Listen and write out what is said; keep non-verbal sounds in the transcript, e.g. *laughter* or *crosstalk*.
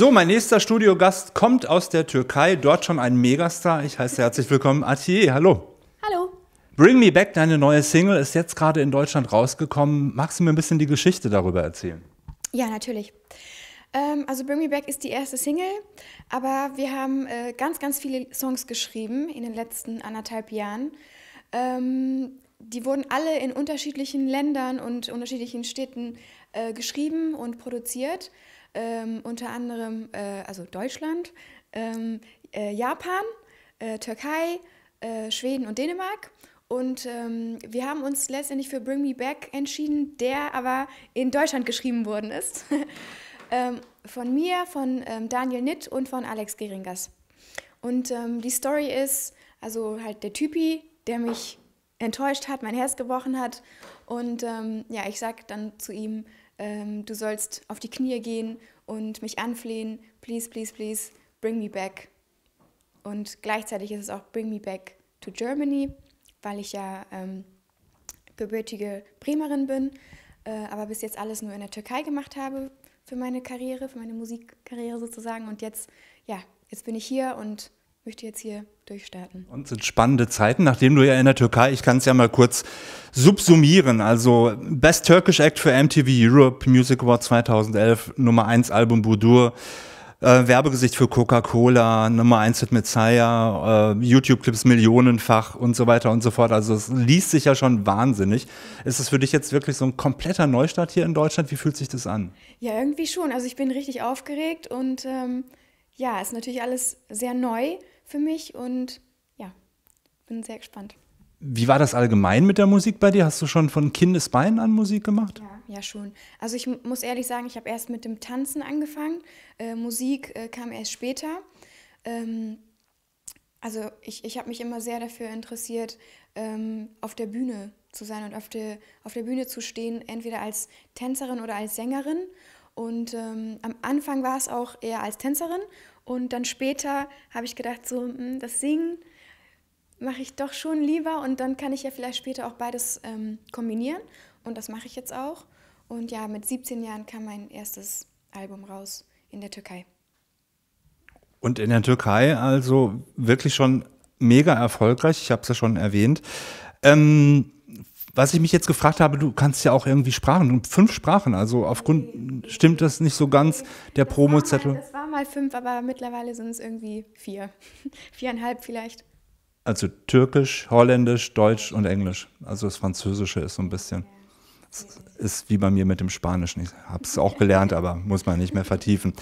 So, mein nächster Studiogast kommt aus der Türkei, dort schon ein Megastar. Ich heiße herzlich willkommen Atiye. Hallo. Hallo. Bring Me Back, deine neue Single, ist jetzt gerade in Deutschland rausgekommen. Magst du mir ein bisschen die Geschichte darüber erzählen? Ja, natürlich. Ähm, also Bring Me Back ist die erste Single, aber wir haben äh, ganz, ganz viele Songs geschrieben in den letzten anderthalb Jahren. Ähm, die wurden alle in unterschiedlichen Ländern und unterschiedlichen Städten äh, geschrieben und produziert ähm, unter anderem äh, also Deutschland, ähm, äh, Japan, äh, Türkei, äh, Schweden und Dänemark. Und ähm, wir haben uns letztendlich für Bring Me Back entschieden, der aber in Deutschland geschrieben worden ist. *laughs* Ähm, von mir, von ähm, Daniel Nitt und von Alex Geringas. Und ähm, die Story ist, also halt der Typi, der mich enttäuscht hat, mein Herz gebrochen hat. Und ähm, ja, ich sage dann zu ihm, ähm, du sollst auf die Knie gehen und mich anflehen, please, please, please, bring me back. Und gleichzeitig ist es auch bring me back to Germany, weil ich ja ähm, gebürtige Bremerin bin, äh, aber bis jetzt alles nur in der Türkei gemacht habe für meine Karriere, für meine Musikkarriere sozusagen. Und jetzt, ja, jetzt bin ich hier und möchte jetzt hier durchstarten. Und sind spannende Zeiten, nachdem du ja in der Türkei, ich kann es ja mal kurz subsumieren, also Best Turkish Act für MTV Europe Music Award 2011, Nummer 1 Album Budur, äh, Werbegesicht für Coca-Cola, Nummer 1 Hit Messiah, äh, YouTube-Clips millionenfach und so weiter und so fort. Also es liest sich ja schon wahnsinnig. Ist es für dich jetzt wirklich so ein kompletter Neustart hier in Deutschland? Wie fühlt sich das an? Ja, irgendwie schon. Also ich bin richtig aufgeregt und ähm, ja, ist natürlich alles sehr neu für mich und ja, bin sehr gespannt. Wie war das allgemein mit der Musik bei dir? Hast du schon von Kindesbeinen an Musik gemacht? Ja, ja schon. Also ich muss ehrlich sagen, ich habe erst mit dem Tanzen angefangen. Äh, Musik äh, kam erst später. Ähm, also ich, ich habe mich immer sehr dafür interessiert, ähm, auf der Bühne zu sein und auf, de, auf der Bühne zu stehen, entweder als Tänzerin oder als Sängerin. Und ähm, am Anfang war es auch eher als Tänzerin und dann später habe ich gedacht, so, hm, das Singen mache ich doch schon lieber und dann kann ich ja vielleicht später auch beides ähm, kombinieren. Und das mache ich jetzt auch. Und ja, mit 17 Jahren kam mein erstes Album raus in der Türkei. Und in der Türkei also wirklich schon mega erfolgreich, ich habe es ja schon erwähnt. Ähm, was ich mich jetzt gefragt habe, du kannst ja auch irgendwie Sprachen, fünf Sprachen, also aufgrund, stimmt das nicht so ganz, der halt- Promozettel? War mal fünf, aber mittlerweile sind es irgendwie vier. *laughs* Viereinhalb vielleicht. Also Türkisch, Holländisch, Deutsch und Englisch. Also das Französische ist so ein bisschen. Ja. Ist wie bei mir mit dem Spanischen. Ich habe es auch gelernt, aber muss man nicht mehr vertiefen.